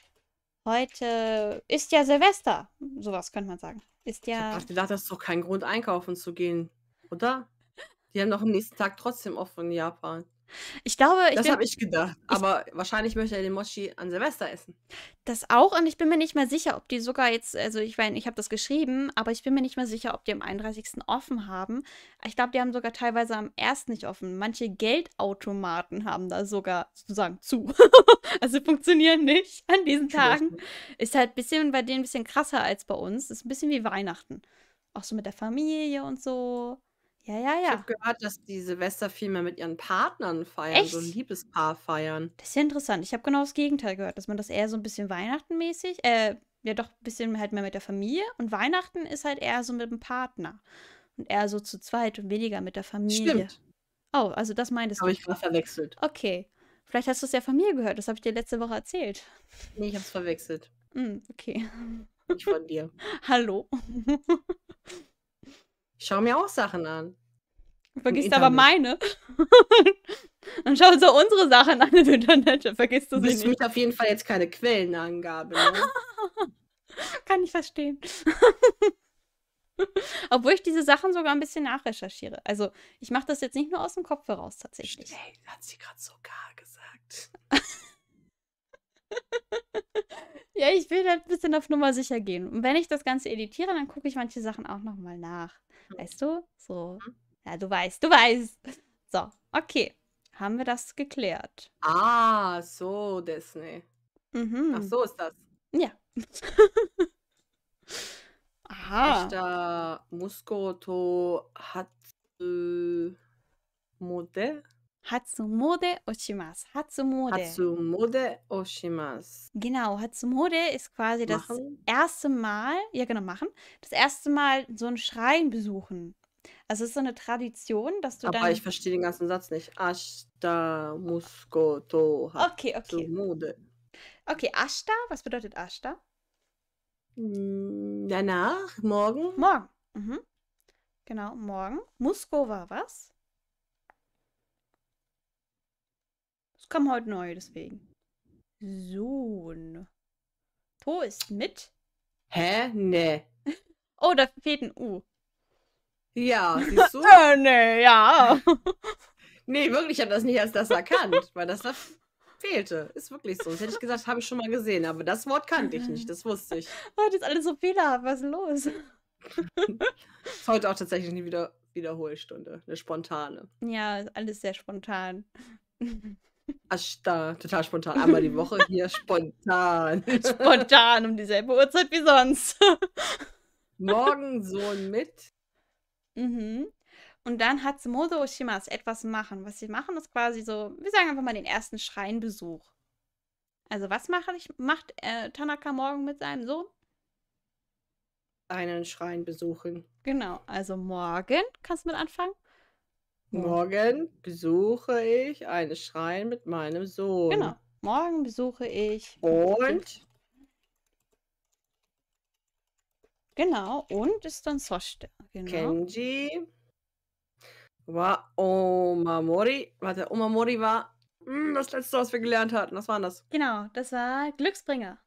heute ist ja Silvester. Sowas könnte man sagen. Ist ja. Ich dachte, das ist doch kein Grund, einkaufen zu gehen, oder? Die haben doch am nächsten Tag trotzdem offen in Japan. Ich glaube, ich Das habe ich gedacht. Aber ich, wahrscheinlich möchte er den Mochi an Silvester essen. Das auch. Und ich bin mir nicht mehr sicher, ob die sogar jetzt, also ich meine, ich habe das geschrieben, aber ich bin mir nicht mehr sicher, ob die am 31. offen haben. Ich glaube, die haben sogar teilweise am 1. nicht offen. Manche Geldautomaten haben da sogar sozusagen zu. also funktionieren nicht an diesen Tagen. Ist halt ein bisschen bei denen ein bisschen krasser als bei uns. Ist ein bisschen wie Weihnachten. Auch so mit der Familie und so. Ja, ja, ja. Ich habe gehört, dass die Silvester viel mehr mit ihren Partnern feiern, so ein Liebespaar feiern. Das ist ja interessant. Ich habe genau das Gegenteil gehört, dass man das eher so ein bisschen weihnachtenmäßig, äh, ja doch ein bisschen halt mehr mit der Familie und Weihnachten ist halt eher so mit dem Partner und eher so zu zweit und weniger mit der Familie. Stimmt. Oh, also das meintest du. Habe ich gerade verwechselt. Okay. Vielleicht hast du es ja von mir gehört, das habe ich dir letzte Woche erzählt. Nee, ich habe es verwechselt. Hm, okay. Nicht von dir. Hallo. Ich schaue mir auch Sachen an. Vergisst aber meine. Dann schau so unsere Sachen an im Internet, vergisst du sie nicht. Du mich auf jeden Fall jetzt keine Quellenangabe. Ne? Kann ich verstehen. Obwohl ich diese Sachen sogar ein bisschen nachrecherchiere. Also ich mache das jetzt nicht nur aus dem Kopf heraus tatsächlich. Hey, hat sie gerade sogar gesagt. ja, ich will da ein bisschen auf Nummer sicher gehen. Und wenn ich das Ganze editiere, dann gucke ich manche Sachen auch nochmal nach. Hm. Weißt du? So. Hm. Ja, du weißt, du weißt. So, okay. Haben wir das geklärt? Ah, so, Disney. Mhm. Ach, so ist das. Ja. Aha. Echter Muskoto Hatsumode? Hatsumode Oshimas. Hatsumode. Hatsumode Oshimas. Genau, Hatsumode ist quasi machen. das erste Mal, ja genau, machen, das erste Mal so einen Schrein besuchen. Also es ist so eine Tradition, dass du dann. Aber ich verstehe den ganzen Satz nicht. Ashta Musko to Okay, okay. Mude. Okay, Ashta, was bedeutet Ashta? Hm, danach, morgen. Morgen. Mhm. Genau, morgen. Musko war was? Es kam heute neu, deswegen. Sohn. To ist mit. Hä? Ne. oh, da fehlt ein U. Ja, siehst du? äh, nee, ja. nee, wirklich, ich habe das nicht als das erkannt, weil das da fehlte. Ist wirklich so. Das hätte ich gesagt, habe ich schon mal gesehen, aber das Wort kannte ich nicht, das wusste ich. Heute ist alles so fehlerhaft, was ist los? ist heute auch tatsächlich eine Wieder Wiederholstunde, eine spontane. Ja, alles sehr spontan. Ach, da, total spontan. Einmal die Woche hier spontan. Spontan um dieselbe Uhrzeit wie sonst. Morgen so mit Mhm. Und dann hat Sumodo Oshimas etwas machen. Was sie machen, ist quasi so, wir sagen einfach mal den ersten Schreinbesuch. Also was mache ich, macht äh, Tanaka morgen mit seinem Sohn? Einen Schrein besuchen. Genau, also morgen kannst du mit anfangen. Morgen besuche ich einen Schrein mit meinem Sohn. Genau, morgen besuche ich. Und Genau, und ist dann Soshite. Genau. Kenji wa Omamori. Warte, Omamori war mh, hm, das letzte, was wir gelernt hatten. Was war das? Genau, das war Glücksbringer.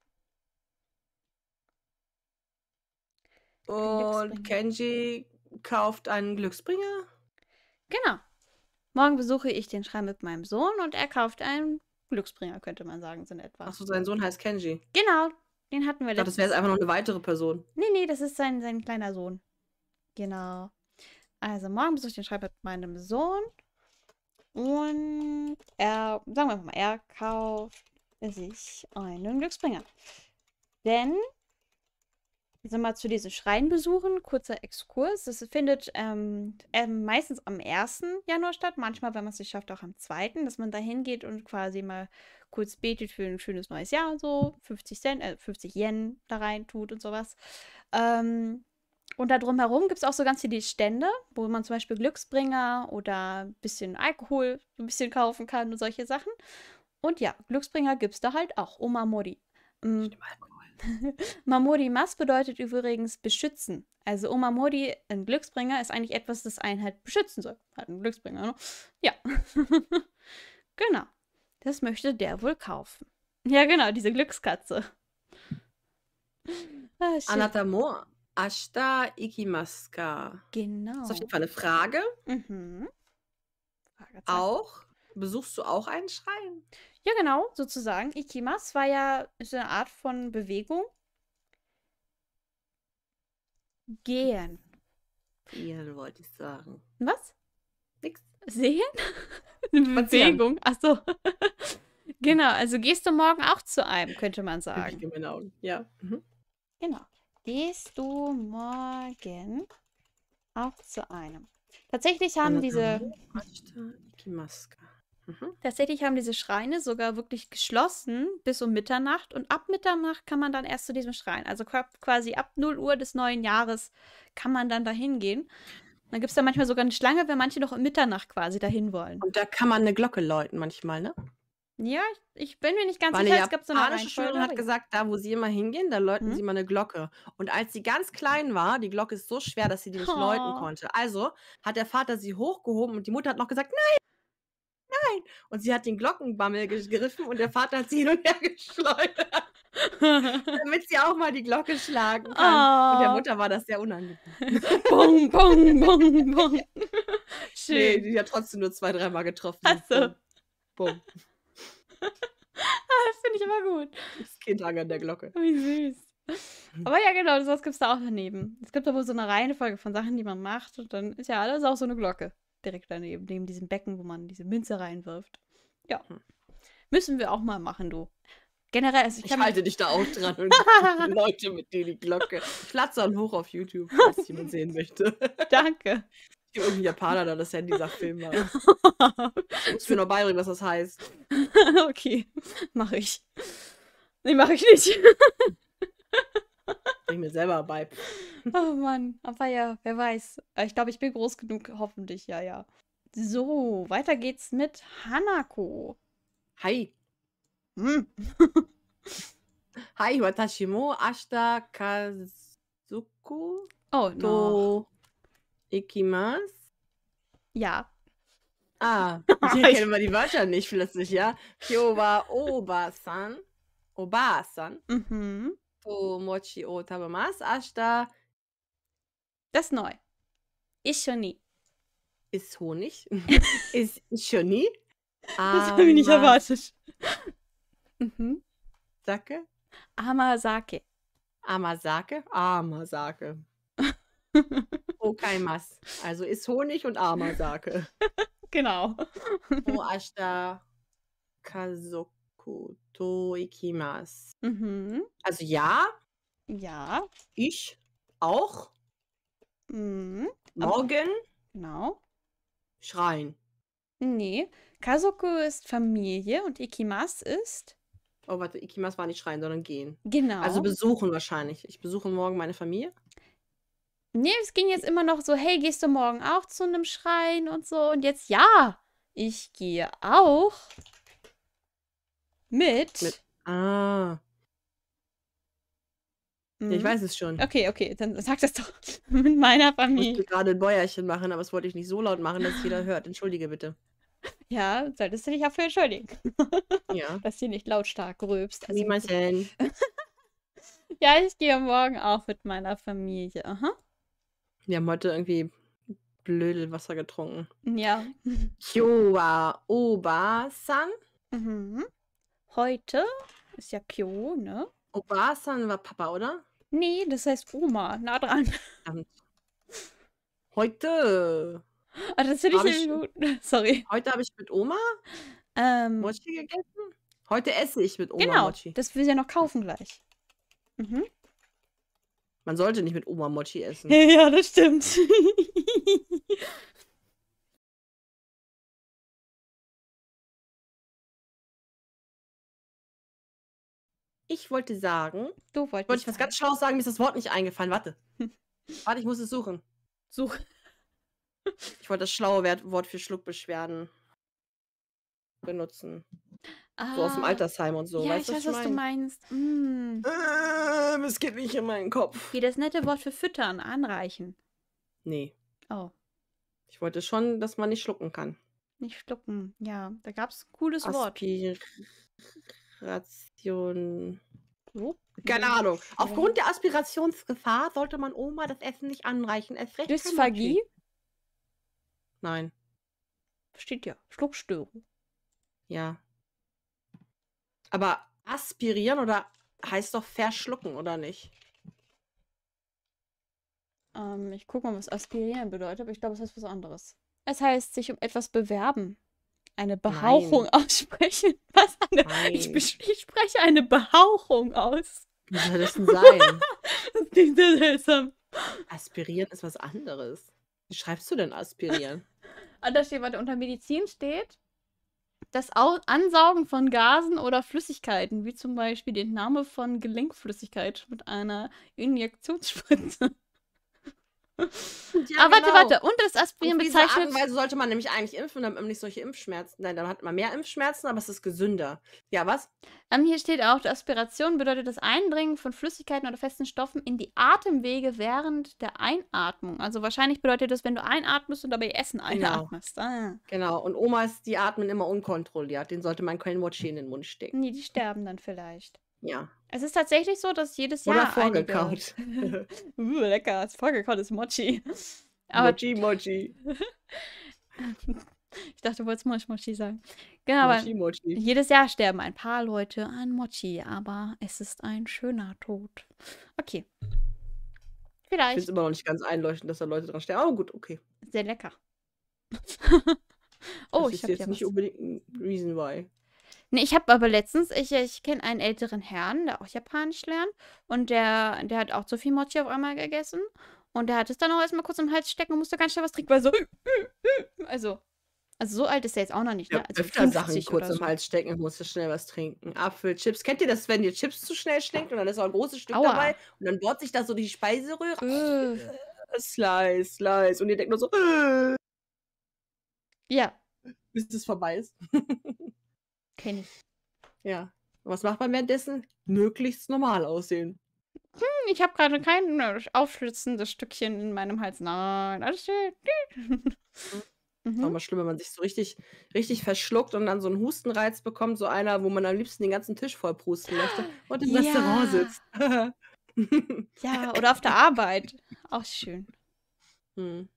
Und Kenji kauft einen Glücksbringer? Genau. Morgen besuche ich den Schrein mit meinem Sohn und er kauft einen Glücksbringer, könnte man sagen, so in etwa. Achso, sein Sohn heißt Kenji. Genau, den hatten wir. Ich dachte, das wäre jetzt einfach noch eine weitere Person. Nee, nee, das ist sein, sein kleiner Sohn. Genau. Also morgen besuche ich den Schreibtisch mit meinem Sohn. Und er, sagen wir mal, er kauft sich einen Glücksbringer. Denn also mal zu diesen Schreinbesuchen, kurzer Exkurs. Das findet ähm, äh, meistens am 1. Januar statt, manchmal, wenn man es nicht schafft, auch am 2., dass man da hingeht und quasi mal kurz betet für ein schönes neues Jahr, und so 50 Cent, äh, 50 Yen da rein tut und sowas. Ähm, und da drumherum gibt es auch so ganz viele Stände, wo man zum Beispiel Glücksbringer oder ein bisschen Alkohol ein bisschen kaufen kann und solche Sachen. Und ja, Glücksbringer gibt es da halt auch, Omamori. Ähm, mm. Stimmt, Alkohol. Mamori Mas bedeutet übrigens beschützen. Also Omamori, ein Glücksbringer, ist eigentlich etwas, das einen halt beschützen soll. Halt ein Glücksbringer, ne? Ja. genau. Das möchte der wohl kaufen. Ja, genau, diese Glückskatze. Ah, Anatamo, ashita ikimasu Genau. Das ist auf jeden Fall eine Frage. Mhm. Auch, besuchst du auch einen Schrein? Ja, genau, sozusagen. Ikimas war ja so eine Art von Bewegung. Gehen. Gehen wollte ich sagen. Was? Nix. Sehen? Bewegung. Ach so. genau, also gehst du morgen auch zu einem, könnte man sagen. Ich meine Augen. Ja. Mhm. Genau. Gehst du morgen auch zu einem. Tatsächlich haben diese. Maske. Mhm. Tatsächlich haben diese Schreine sogar wirklich geschlossen bis um Mitternacht und ab Mitternacht kann man dann erst zu diesem Schrein. Also quasi ab 0 Uhr des neuen Jahres kann man dann dahin gehen. Dann gibt es da manchmal sogar eine Schlange, wenn manche noch um Mitternacht quasi dahin wollen. Und da kann man eine Glocke läuten manchmal, ne? Ja, ich bin mir nicht ganz sicher, es gab so eine japanische Schülerin hat gesagt, da wo sie immer hingehen, da läuten mhm. sie mal eine Glocke. Und als sie ganz klein war, die Glocke ist so schwer, dass sie die nicht oh. läuten konnte. Also hat der Vater sie hochgehoben und die Mutter hat noch gesagt, nein, nein. Und sie hat den Glockenbammel gegriffen und der Vater hat sie hin und her geschleudert. damit sie auch mal die Glocke schlagen kann. Oh. Und der Mutter war das sehr unangenehm. bong, bong, bong, bong. Schön. Nee, die hat trotzdem nur zwei, dreimal getroffen. Achso. Bong. das ah, finde ich immer gut. Das Kind hang an der Glocke. Wie süß. Aber ja, genau, sowas gibt es da auch daneben. Es gibt da wohl so eine Reihenfolge von Sachen, die man macht und dann ist ja alles auch so eine Glocke direkt daneben, neben diesem Becken, wo man diese Münze reinwirft. Ja. Hm. Müssen wir auch mal machen, du. Generell, also ich, ich halte dich da auch dran und Leute mit dir die Glocke. Flatzern hoch auf YouTube, falls jemand sehen möchte. Danke. Ich gebe irgendein Japaner da das Handy, sagt Film mal. Ich muss mir noch beibringen, was das heißt. okay, mache ich. Nee, mache ich nicht ich mir selber bei. Oh Mann, aber ja, wer weiß. Äh, ich glaube, ich bin groß genug, hoffentlich, ja, ja. So, weiter geht's mit Hanako. Hi. Hm. Hi, Watashimo, mo kazuku oh, no. to Ja. Ah, ich kenne mal die Wörter nicht flüssig, ja. Kyoba oba-san. Oba-san. Mhm. と餅を食べます。明日。Das neu. Ist schon nie. Ist Honig? ist schon nie? Das habe ich nicht erwartet. mhm. Sake? Amasake. Amasake? Amasake. Okaimas. Also ist Honig und Amasake. genau. O ashta Kazoku. Kuto ikimas. Mhm. Also ja. Ja. Ich auch. Mhm. Morgen. Genau. Schreien. Nee. Kasoku ist Familie und Ikimas ist. Oh, warte, Ikimas war nicht schreien, sondern gehen. Genau. Also besuchen wahrscheinlich. Ich besuche morgen meine Familie. Nee, es ging jetzt immer noch so, hey, gehst du morgen auch zu einem Schrein und so? Und jetzt ja, ich gehe auch mit. Mit ah. Mhm. Ja, ich mhm. weiß es schon. Okay, okay, dann sag das doch mit meiner Familie. Ich wollte gerade ein Bäuerchen machen, aber das wollte ich nicht so laut machen, dass jeder hört. Entschuldige bitte. Ja, solltest du dich dafür entschuldigen. Ja. dass du nicht lautstark gröbst. Also Niemals hin. ja, ich gehe morgen auch mit meiner Familie. Aha. Wir haben heute irgendwie blöde Wasser getrunken. Ja. Kyowa Oba-san. Mhm heute ist ja Kyo, ne? Obasan war Papa, oder? Nee, das heißt Oma. Nah dran. Heute. Ah, das finde ich, ich Sorry. Heute habe ich mit Oma ähm, Mochi gegessen. Heute esse ich mit Oma genau, Mochi. Genau, das will sie ja noch kaufen gleich. Mhm. Man sollte nicht mit Oma Mochi essen. ja, das stimmt. Ich wollte sagen. Du wolltest. Wollte ich was ganz Schlaues sagen, mir ist das Wort nicht eingefallen. Warte. Warte, ich muss es suchen. Such. Ich wollte das schlaue Wort für Schluckbeschwerden benutzen. Ah, so aus dem ah. Altersheim und so. Ja, weißt ich weiß, was, was du meinst. Mm. Ähm, es geht nicht in meinen Kopf. Wie das nette Wort für füttern, anreichen. Nee. Oh. Ich wollte schon, dass man nicht schlucken kann. Nicht schlucken, ja. Da gab es ein cooles Aspir Wort. Aspiration. Keine Ahnung. Aufgrund der Aspirationsgefahr sollte man Oma das Essen nicht anreichen. Es recht Dysphagie? Nein. Steht ja. Schluckstörung. Ja. Aber aspirieren oder heißt doch verschlucken, oder nicht? Ähm, ich gucke mal, was aspirieren bedeutet, aber ich glaube, es heißt was anderes. Es heißt sich um etwas bewerben eine Behauchung Nein. aussprechen. Was? Eine, ich, ich, spreche eine Behauchung aus. Was soll das denn sein? das klingt sehr seltsam. Aspirieren ist was anderes. Wie schreibst du denn aspirieren? Und da steht, warte, unter Medizin steht, das Ansaugen von Gasen oder Flüssigkeiten, wie zum Beispiel die Entnahme von Gelenkflüssigkeit mit einer Injektionsspritze. Ja, Aber ah, genau. warte, warte. Und das Aspirin und bezeichnet. Art und Weise sollte man nämlich eigentlich impfen, damit man nicht solche Impfschmerzen. Nein, dann hat man mehr Impfschmerzen, aber es ist gesünder. Ja, was? Um, ähm, hier steht auch, Aspiration bedeutet das Eindringen von Flüssigkeiten oder festen Stoffen in die Atemwege während der Einatmung. Also wahrscheinlich bedeutet das, wenn du einatmest und dabei Essen genau. einatmest. Genau. Ah. genau. Und Omas, die atmen immer unkontrolliert. Den sollte man kein Mochi in den Mund stecken. Nee, die sterben dann vielleicht. Ja, es ist tatsächlich so, dass jedes Jahr. Oder vorgekaut. Einige... uh, lecker, das vorgekaut ist Mochi. Aber... Mochi, Mochi. ich dachte, du wolltest Mochi, Mochi sagen. Genau, Mochi, Mochi. jedes Jahr sterben ein paar Leute an Mochi, aber es ist ein schöner Tod. Okay. Vielleicht. Ich finde es immer noch nicht ganz einleuchtend, dass da Leute dran sterben. Aber gut, okay. Sehr lecker. oh, das ich habe jetzt ja nicht unbedingt ein Reason why. Nee, ich habe aber letztens, ich, äh, ich kenne einen älteren Herrn, der auch Japanisch lernt. Und der, der hat auch zu viel Mochi auf einmal gegessen. Und der hat es dann auch erstmal kurz im Hals stecken und musste ganz schnell was trinken, weil so. Also, also so alt ist er jetzt auch noch nicht, ne? Ja, also öfter Sachen kurz so. im Hals stecken und musste schnell was trinken. Apfel, Chips. Kennt ihr das, wenn ihr Chips zu schnell schlägt und dann ist auch ein großes Stück Aua. dabei und dann bohrt sich da so die Speiseröhre. Äh. slice, slice. Und ihr denkt nur so. Äh. Ja. Bis es vorbei ist. Kenn ich. Ja. Was macht man währenddessen? Möglichst normal aussehen. Hm, ich habe gerade kein äh, aufschlitzendes Stückchen in meinem Hals. Nein, alles schön. Hm. Mhm. Ist auch mal schlimm, wenn man sich so richtig, richtig verschluckt und dann so einen Hustenreiz bekommt, so einer, wo man am liebsten den ganzen Tisch vollprusten möchte und im ja. Restaurant sitzt. ja, oder auf der Arbeit. Auch schön. Hm.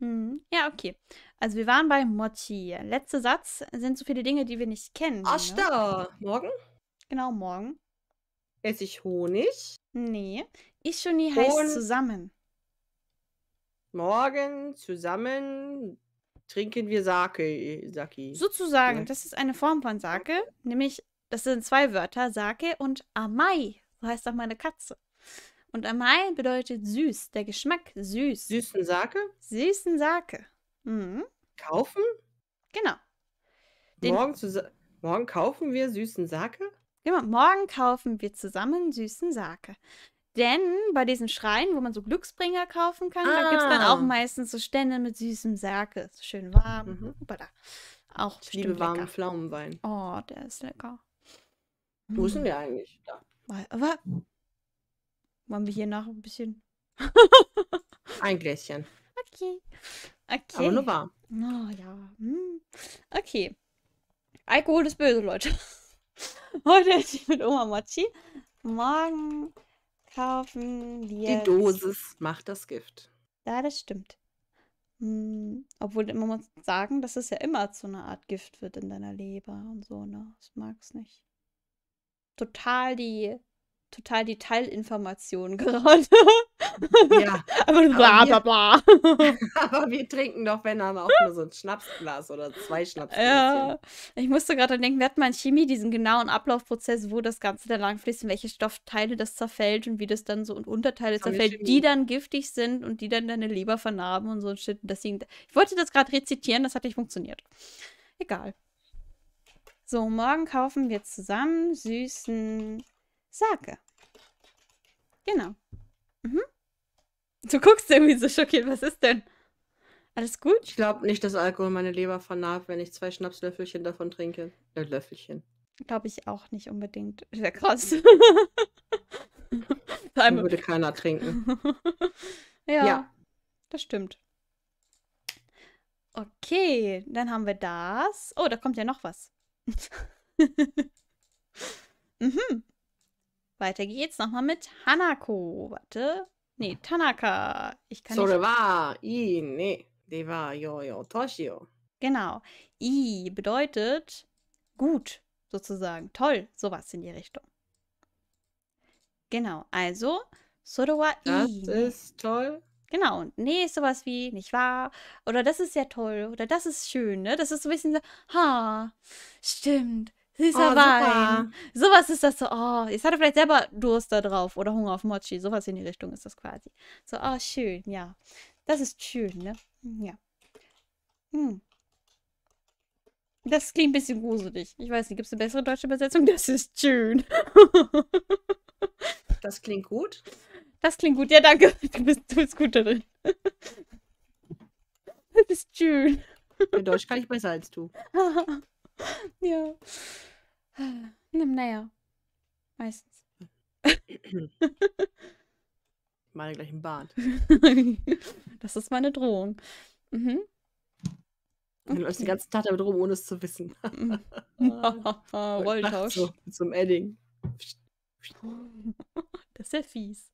Hm. Ja, okay. Also wir waren bei Mochi. Letzter Satz sind so viele Dinge, die wir nicht kennen. Asta! Ah, ne? Morgen? Genau, morgen. Esse ich Honig? Nee. Ishuni heißt Hon zusammen. Morgen zusammen trinken wir Sake. Saki. Sozusagen, ja. das ist eine Form von Sake. Nämlich, das sind zwei Wörter, Sake und Amai. So heißt auch meine Katze. Und Amai bedeutet süß, der Geschmack süß. Süßen Sake? Süßen Sake. Mhm. Kaufen? Genau. Den morgen, morgen kaufen wir süßen Sake? Genau, morgen kaufen wir zusammen süßen Sake. Denn bei diesen Schreien, wo man so Glücksbringer kaufen kann, ah. da gibt es dann auch ah. meistens so Stände mit süßem Sake. Schön warm. Mhm. Upala. Auch ich liebe warmen Pflaumenwein. Oh, der ist lecker. Wo mhm. sind wir eigentlich? Da. Aber wollen wir hier noch ein bisschen? ein Gläschen. Okay. Okay. Aber nur warm. Oh, ja. Hm. Okay. Alkohol ist böse, Leute. Heute ist ich mit Oma Mochi. Morgen kaufen wir. Die Dosis macht das Gift. Ja, das stimmt. Hm. Obwohl, man muss sagen, dass es ja immer zu einer Art Gift wird in deiner Leber und so, ne? mag es nicht. Total die total die Teilinformationen gerade. Ja. aber bla bla bla. aber wir trinken doch, wenn dann auch nur so ein Schnapsglas oder zwei Schnapsglas. Ja. Ich musste gerade denken, wir hatten mal in Chemie diesen genauen Ablaufprozess, wo das Ganze dann langfließt und welche Stoffteile das zerfällt und wie das dann so und Unterteile das zerfällt, die dann giftig sind und die dann deine Leber vernarben und so ein Shit. Deswegen, ich wollte das gerade rezitieren, das hat nicht funktioniert. Egal. So, morgen kaufen wir zusammen süßen sage. Genau. Mhm. Du guckst irgendwie so schockiert, was ist denn? Alles gut? Ich glaube nicht, dass Alkohol meine Leber vernarbt, wenn ich zwei Schnapslöffelchen davon trinke. Äh, Löffelchen. Glaube ich auch nicht unbedingt. Sehr krass. Einmal. Mhm. Würde keiner trinken. ja, ja, das stimmt. Okay, dann haben wir das. Oh, da kommt ja noch was. mhm. Weiter geht's nochmal mit Hanako. Warte. Nee, Tanaka. Ich kann Sore war i nee. ne war yo yo toshio. Genau. I bedeutet gut, sozusagen. Toll, sowas in die Richtung. Genau, also Sore wa i. Das ist toll. Genau, und nee ist sowas wie nicht wahr oder das ist ja toll oder das ist schön, ne? Das ist so ein bisschen so, ha, stimmt, Süßer oh, Wein. Super. Sowas ist das so, oh, jetzt hat er vielleicht selber Durst da drauf oder Hunger auf Mochi. Sowas in die Richtung ist das quasi. So, oh, schön, ja. Das ist schön, ne? Hm, ja. Hm. Das klingt ein bisschen gruselig. Ich weiß nicht, gibt es eine bessere deutsche Übersetzung? Das ist schön. das klingt gut. Das klingt gut. Ja, danke. Du bist, du bist gut darin. Das ist schön. In Deutsch kann ich besser als du. ja. Naja, meistens. Meine gleich im Bad. das ist meine Drohung. Mhm. Du läufst den ganzen Tag damit rum, ohne es zu wissen. Rolltausch. So, zum Edding. das ist ja fies.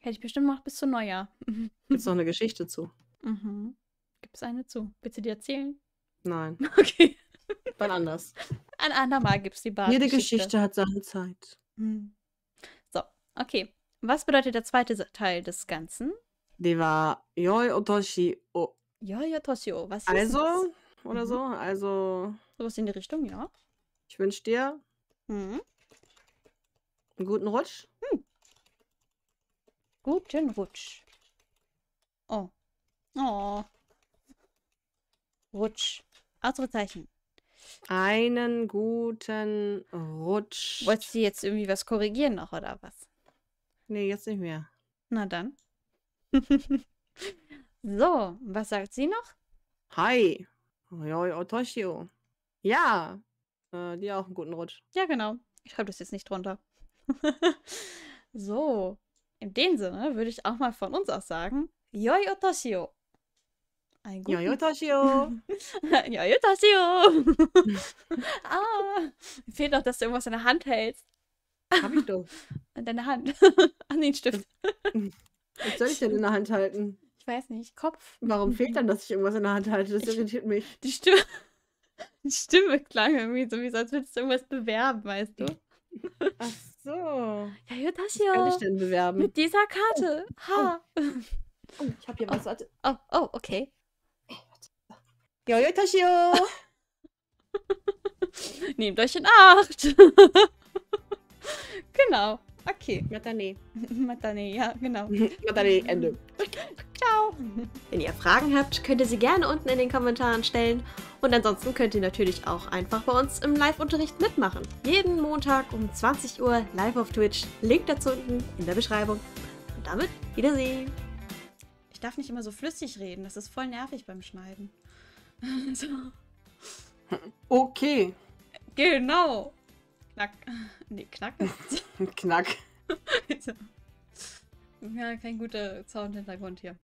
Hätte ich bestimmt gemacht bis zu Neujahr. Gibt es noch eine Geschichte zu? Mhm. Gibt es eine zu? Willst du die erzählen? Nein. Okay. Wann anders. Ein andermal gibt es die Bart. Jede Geschichte hat seine Zeit. Hm. So, okay. Was bedeutet der zweite Teil des Ganzen? Die war Yoi Otoshi O. Yoi Otoshi O. Was ist Also, das? oder mhm. so, also. Sowas in die Richtung, ja. Ich wünsche dir mhm. einen guten Rutsch. Hm. Guten Rutsch. Oh. Oh. Rutsch. Ausrufezeichen. Einen guten Rutsch. Wolltest du jetzt irgendwie was korrigieren noch oder was? Nee, jetzt nicht mehr. Na dann. so, was sagt sie noch? Hi. Yoi Otoshio. Ja. Äh, dir auch einen guten Rutsch. Ja, genau. Ich schreibe das jetzt nicht drunter. so, in dem Sinne würde ich auch mal von uns aus sagen, Yoi Otoshio. Ein 아이고. 여유다시오. 여유다시오. ah, fehlt noch, dass du irgendwas in der Hand hältst. Hab ich doch. An deiner Hand. An den Stift. Was soll ich denn in der Hand halten? Ich weiß nicht. Kopf. Warum fehlt dann, dass ich irgendwas in der Hand halte? Das ich, irritiert mich. Die Stimme, die Stimme klang irgendwie so, wie als würdest du irgendwas bewerben, weißt du? Ach so. Ja, ja, das hier. Was kann ich denn bewerben? Mit dieser Karte. Oh. Ha. Oh. ich hab hier was. Oh. oh, oh, okay. Jojo Toshio! Nehmt euch in Acht! genau. Okay. Matane. Matane, ja, genau. Matane, Ende. Ciao. Wenn ihr Fragen habt, könnt ihr sie gerne unten in den Kommentaren stellen. Und ansonsten könnt ihr natürlich auch einfach bei uns im Live-Unterricht mitmachen. Jeden Montag um 20 Uhr live auf Twitch. Link dazu unten in der Beschreibung. Und damit Wiedersehen. Ich darf nicht immer so flüssig reden. Das ist voll nervig beim Schneiden so. Also. Okay. Genau. Knack. Nee, Knack. Knack. ja, kein guter Soundhintergrund hier.